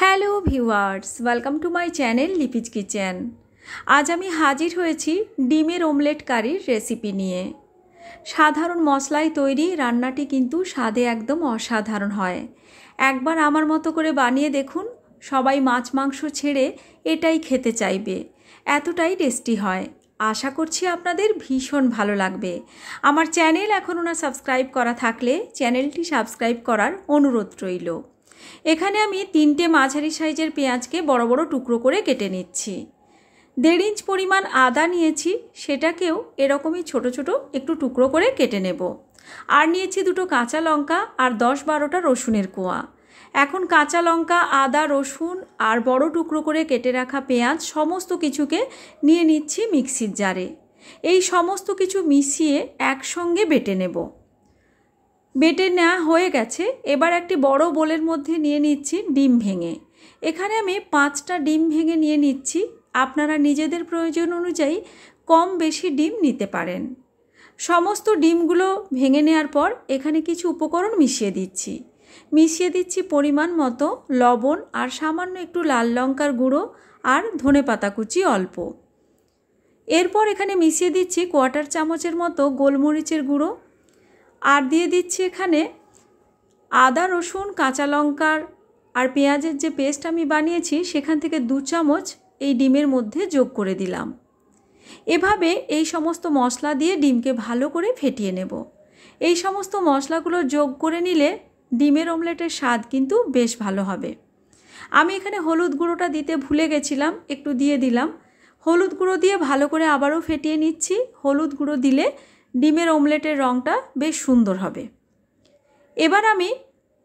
Hello viewers welcome to my channel Lipi's kitchen আজ আমি হাজির হয়েছি ডিমের ওমলেট কারির রেসিপি নিয়ে সাধারণ মশলায় তৈরি রান্নাটি কিন্তু স্বাদে একদম অসাধারণ হয় একবার আমার মতো করে বানিয়ে দেখুন সবাই মাছ মাংস ছেড়ে এটাই খেতে চাইবে এতটাই টেস্টি হয় আশা করছি আপনাদের ভীষণ ভালো লাগবে আমার চ্যানেল এখনও না সাবস্ক্রাইব করা থাকলে চ্যানেলটি সাবস্ক্রাইব করার অনুরোধ রইল এখানে আমি তিনটে মাঝারি সাইজের পেঁয়াজকে বড় বড় টুকরো করে কেটে নিচ্ছি দেড় ইঞ্চ পরিমাণ আদা নিয়েছি সেটাকেও এরকমই ছোট ছোট একটু টুকরো করে কেটে নেব আর নিয়েছি দুটো কাঁচা লঙ্কা আর দশ বারোটা রসুনের কোয়া এখন কাঁচা লঙ্কা আদা রসুন আর বড় টুকরো করে কেটে রাখা পেঁয়াজ সমস্ত কিছুকে নিয়ে নিচ্ছি মিক্সির জারে এই সমস্ত কিছু মিশিয়ে একসঙ্গে বেটে নেব বেটে নেওয়া হয়ে গেছে এবার একটি বড় বোলের মধ্যে নিয়ে নিচ্ছি ডিম ভেঙে এখানে আমি পাঁচটা ডিম ভেঙে নিয়ে নিচ্ছি আপনারা নিজেদের প্রয়োজন অনুযায়ী কম বেশি ডিম নিতে পারেন সমস্ত ডিমগুলো ভেঙে নেওয়ার পর এখানে কিছু উপকরণ মিশিয়ে দিচ্ছি মিশিয়ে দিচ্ছি পরিমাণ মতো লবণ আর সামান্য একটু লাল লঙ্কার গুঁড়ো আর ধনে পাতা কুচি অল্প এরপর এখানে মিশিয়ে দিচ্ছি কোয়ার্টার চামচের মতো গোলমরিচের গুঁড়ো আর দিয়ে দিচ্ছি এখানে আদা রসুন কাঁচা লঙ্কার আর পেঁয়াজের যে পেস্ট আমি বানিয়েছি সেখান থেকে দু চামচ এই ডিমের মধ্যে যোগ করে দিলাম এভাবে এই সমস্ত মশলা দিয়ে ডিমকে ভালো করে ফেটিয়ে নেব এই সমস্ত মশলাগুলো যোগ করে নিলে ডিমের অমলেটের স্বাদ কিন্তু বেশ ভালো হবে আমি এখানে হলুদ গুঁড়োটা দিতে ভুলে গেছিলাম একটু দিয়ে দিলাম হলুদ গুঁড়ো দিয়ে ভালো করে আবারও ফেটিয়ে নিচ্ছি হলুদ গুঁড়ো দিলে ডিমের অমলেটের রঙটা বেশ সুন্দর হবে এবার আমি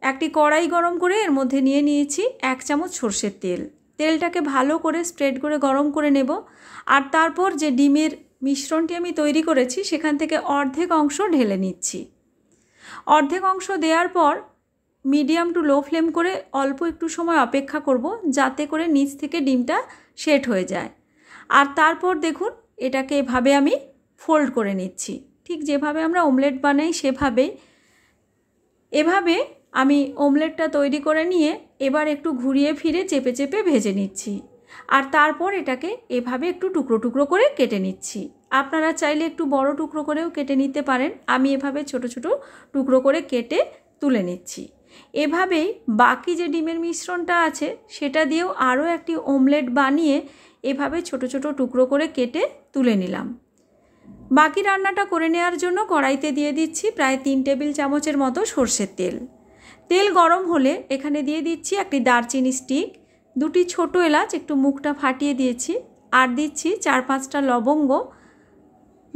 একটি কড়াই গরম করে এর মধ্যে নিয়ে নিয়েছি এক চামচ সর্ষের তেল তেলটাকে ভালো করে স্প্রেড করে গরম করে নেব আর তারপর যে ডিমের মিশ্রণটি আমি তৈরি করেছি সেখান থেকে অর্ধেক অংশ ঢেলে নিচ্ছি অর্ধেক অংশ দেওয়ার পর মিডিয়াম টু লো ফ্লেম করে অল্প একটু সময় অপেক্ষা করব যাতে করে নিচ থেকে ডিমটা সেট হয়ে যায় আর তারপর দেখুন এটাকে এভাবে আমি ফোল্ড করে নিচ্ছি ঠিক যেভাবে আমরা অমলেট বানাই সেভাবে এভাবে আমি অমলেটটা তৈরি করে নিয়ে এবার একটু ঘুরিয়ে ফিরে চেপে চেপে ভেজে নিচ্ছি আর তারপর এটাকে এভাবে একটু টুকরো টুকরো করে কেটে নিচ্ছি আপনারা চাইলে একটু বড় টুকরো করেও কেটে নিতে পারেন আমি এভাবে ছোট ছোট টুকরো করে কেটে তুলে নিচ্ছি এভাবেই বাকি যে ডিমের মিশ্রণটা আছে সেটা দিয়েও আরও একটি অমলেট বানিয়ে এভাবে ছোট ছোট টুকরো করে কেটে তুলে নিলাম বাকি রান্নাটা করে নেওয়ার জন্য কড়াইতে দিয়ে দিচ্ছি প্রায় তিন টেবিল চামচের মতো সর্ষের তেল তেল গরম হলে এখানে দিয়ে দিচ্ছি একটি দারচিনি স্টিক দুটি ছোট এলাচ একটু মুখটা ফাটিয়ে দিয়েছি আর দিচ্ছি চার পাঁচটা লবঙ্গ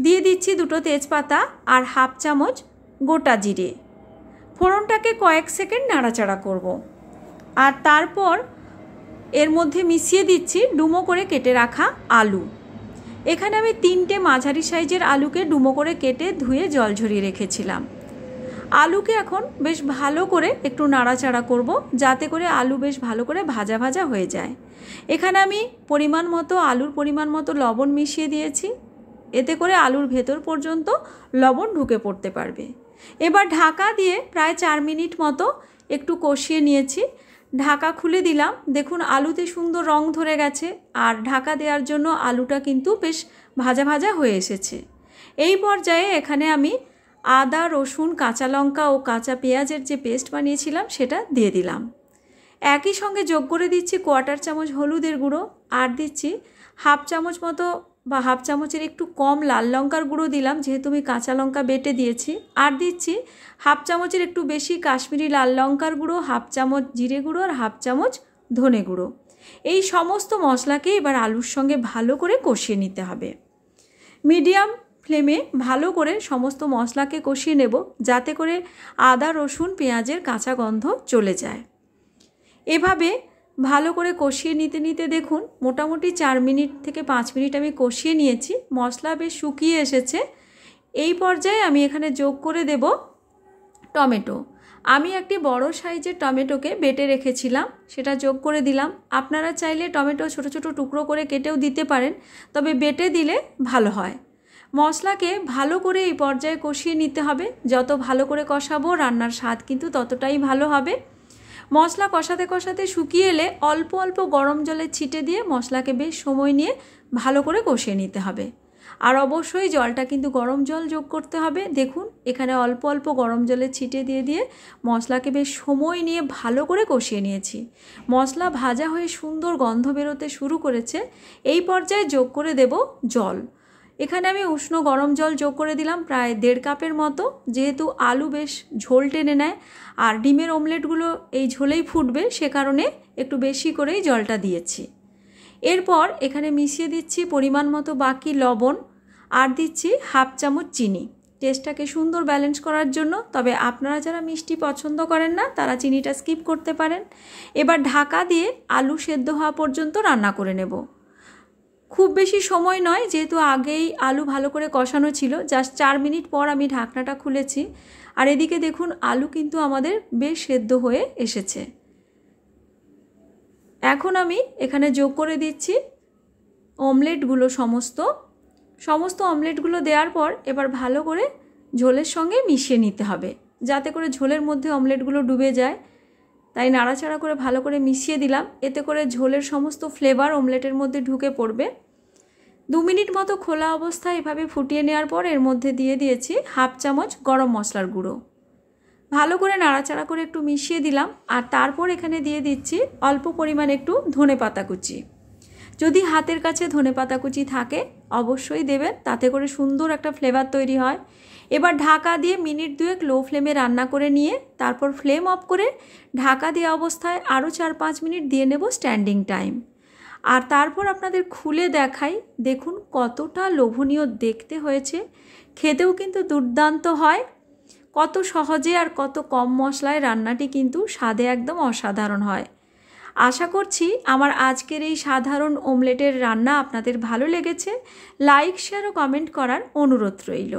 দিয়ে দিচ্ছি দুটো তেজপাতা আর হাফ চামচ গোটা জিরে ফোড়নটাকে কয়েক সেকেন্ড নাড়াচাড়া করব। আর তারপর এর মধ্যে মিশিয়ে দিচ্ছি ডুমো করে কেটে রাখা আলু এখানে আমি তিনটে মাঝারি সাইজের আলুকে ডুমো করে কেটে ধুয়ে জল ঝরিয়ে রেখেছিলাম আলুকে এখন বেশ ভালো করে একটু নাড়াচাড়া করব যাতে করে আলু বেশ ভালো করে ভাজা ভাজা হয়ে যায় এখানে আমি পরিমাণ মতো আলুর পরিমাণ মতো লবণ মিশিয়ে দিয়েছি এতে করে আলুর ভেতর পর্যন্ত লবণ ঢুকে পড়তে পারবে এবার ঢাকা দিয়ে প্রায় চার মিনিট মতো একটু কষিয়ে নিয়েছি ঢাকা খুলে দিলাম দেখুন আলুতে সুন্দর রং ধরে গেছে আর ঢাকা দেওয়ার জন্য আলুটা কিন্তু বেশ ভাজা ভাজা হয়ে এসেছে এই পর্যায়ে এখানে আমি আদা রসুন কাঁচা লঙ্কা ও কাঁচা পেঁয়াজের যে পেস্ট বানিয়েছিলাম সেটা দিয়ে দিলাম একই সঙ্গে যোগ করে দিচ্ছি কোয়াটার চামচ হলুদের গুঁড়ো আর দিচ্ছি হাফ চামচ মতো বা হাফ চামচের একটু কম লাল লঙ্কার গুঁড়ো দিলাম যেহেতু আমি কাঁচা লঙ্কা বেটে দিয়েছি আর দিচ্ছি হাফ চামচের একটু বেশি কাশ্মীরি লাল লঙ্কার গুঁড়ো হাফ চামচ জিরে গুঁড়ো আর হাফ চামচ ধনে গুঁড়ো এই সমস্ত মশলাকে এবার আলুর সঙ্গে ভালো করে কষিয়ে নিতে হবে মিডিয়াম ফ্লেমে ভালো করে সমস্ত মশলাকে কষিয়ে নেব যাতে করে আদা রসুন পেঁয়াজের কাঁচা গন্ধ চলে যায় এভাবে ভালো করে কষিয়ে নিতে নিতে দেখুন মোটামুটি চার মিনিট থেকে পাঁচ মিনিট আমি কষিয়ে নিয়েছি মশলা বেশ শুকিয়ে এসেছে এই পর্যায়ে আমি এখানে যোগ করে দেব টমেটো আমি একটি বড় সাইজের টমেটোকে বেটে রেখেছিলাম সেটা যোগ করে দিলাম আপনারা চাইলে টমেটো ছোট ছোট টুকরো করে কেটেও দিতে পারেন তবে বেটে দিলে ভালো হয় মশলাকে ভালো করে এই পর্যায়ে কষিয়ে নিতে হবে যত ভালো করে কষাবো রান্নার স্বাদ কিন্তু ততটাই ভালো হবে মশলা কষাতে কষাতে শুকিয়ে এলে অল্প অল্প গরম জলে ছিটে দিয়ে মশলাকে বেশ সময় নিয়ে ভালো করে কষিয়ে নিতে হবে আর অবশ্যই জলটা কিন্তু গরম জল যোগ করতে হবে দেখুন এখানে অল্প অল্প গরম জলে ছিটে দিয়ে দিয়ে মশলাকে বেশ সময় নিয়ে ভালো করে কষিয়ে নিয়েছি মশলা ভাজা হয়ে সুন্দর গন্ধ বেরোতে শুরু করেছে এই পর্যায়ে যোগ করে দেব জল এখানে আমি উষ্ণ গরম জল যোগ করে দিলাম প্রায় দেড় কাপের মতো যেহেতু আলু বেশ ঝোল টেনে নেয় আর ডিমের অমলেটগুলো এই ঝোলেই ফুটবে সে কারণে একটু বেশি করেই জলটা দিয়েছি এরপর এখানে মিশিয়ে দিচ্ছি পরিমাণ মতো বাকি লবণ আর দিচ্ছি হাফ চামচ চিনি টেস্টটাকে সুন্দর ব্যালেন্স করার জন্য তবে আপনারা যারা মিষ্টি পছন্দ করেন না তারা চিনিটা স্কিপ করতে পারেন এবার ঢাকা দিয়ে আলু সেদ্ধ হওয়া পর্যন্ত রান্না করে নেব খুব বেশি সময় নয় যেহেতু আগেই আলু ভালো করে কষানো ছিল জাস্ট চার মিনিট পর আমি ঢাকনাটা খুলেছি আর এদিকে দেখুন আলু কিন্তু আমাদের বেশ সেদ্ধ হয়ে এসেছে এখন আমি এখানে যোগ করে দিচ্ছি অমলেটগুলো সমস্ত সমস্ত অমলেটগুলো দেওয়ার পর এবার ভালো করে ঝোলের সঙ্গে মিশিয়ে নিতে হবে যাতে করে ঝোলের মধ্যে অমলেটগুলো ডুবে যায় তাই নাড়াচাড়া করে ভালো করে মিশিয়ে দিলাম এতে করে ঝোলের সমস্ত ফ্লেভার অমলেটের মধ্যে ঢুকে পড়বে দু মিনিট মতো খোলা অবস্থায় এভাবে ফুটিয়ে নেওয়ার পর এর মধ্যে দিয়ে দিয়েছি হাফ চামচ গরম মশলার গুঁড়ো ভালো করে নাড়াচাড়া করে একটু মিশিয়ে দিলাম আর তারপর এখানে দিয়ে দিচ্ছি অল্প পরিমাণ একটু ধনে পাতা কুচি যদি হাতের কাছে ধনে পাতা কুচি থাকে অবশ্যই দেবেন তাতে করে সুন্দর একটা ফ্লেভার তৈরি হয় এবার ঢাকা দিয়ে মিনিট দুয়েক লো ফ্লেমে রান্না করে নিয়ে তারপর ফ্লেম অফ করে ঢাকা দেওয়া অবস্থায় আরও চার পাঁচ মিনিট দিয়ে নেব স্ট্যান্ডিং টাইম আর তারপর আপনাদের খুলে দেখাই দেখুন কতটা লোভনীয় দেখতে হয়েছে খেতেও কিন্তু দুর্দান্ত হয় কত সহজে আর কত কম মশলায় রান্নাটি কিন্তু স্বাদে একদম অসাধারণ হয় আশা করছি আমার আজকের এই সাধারণ ওমলেটের রান্না আপনাদের ভালো লেগেছে লাইক শেয়ার ও কমেন্ট করার অনুরোধ রইল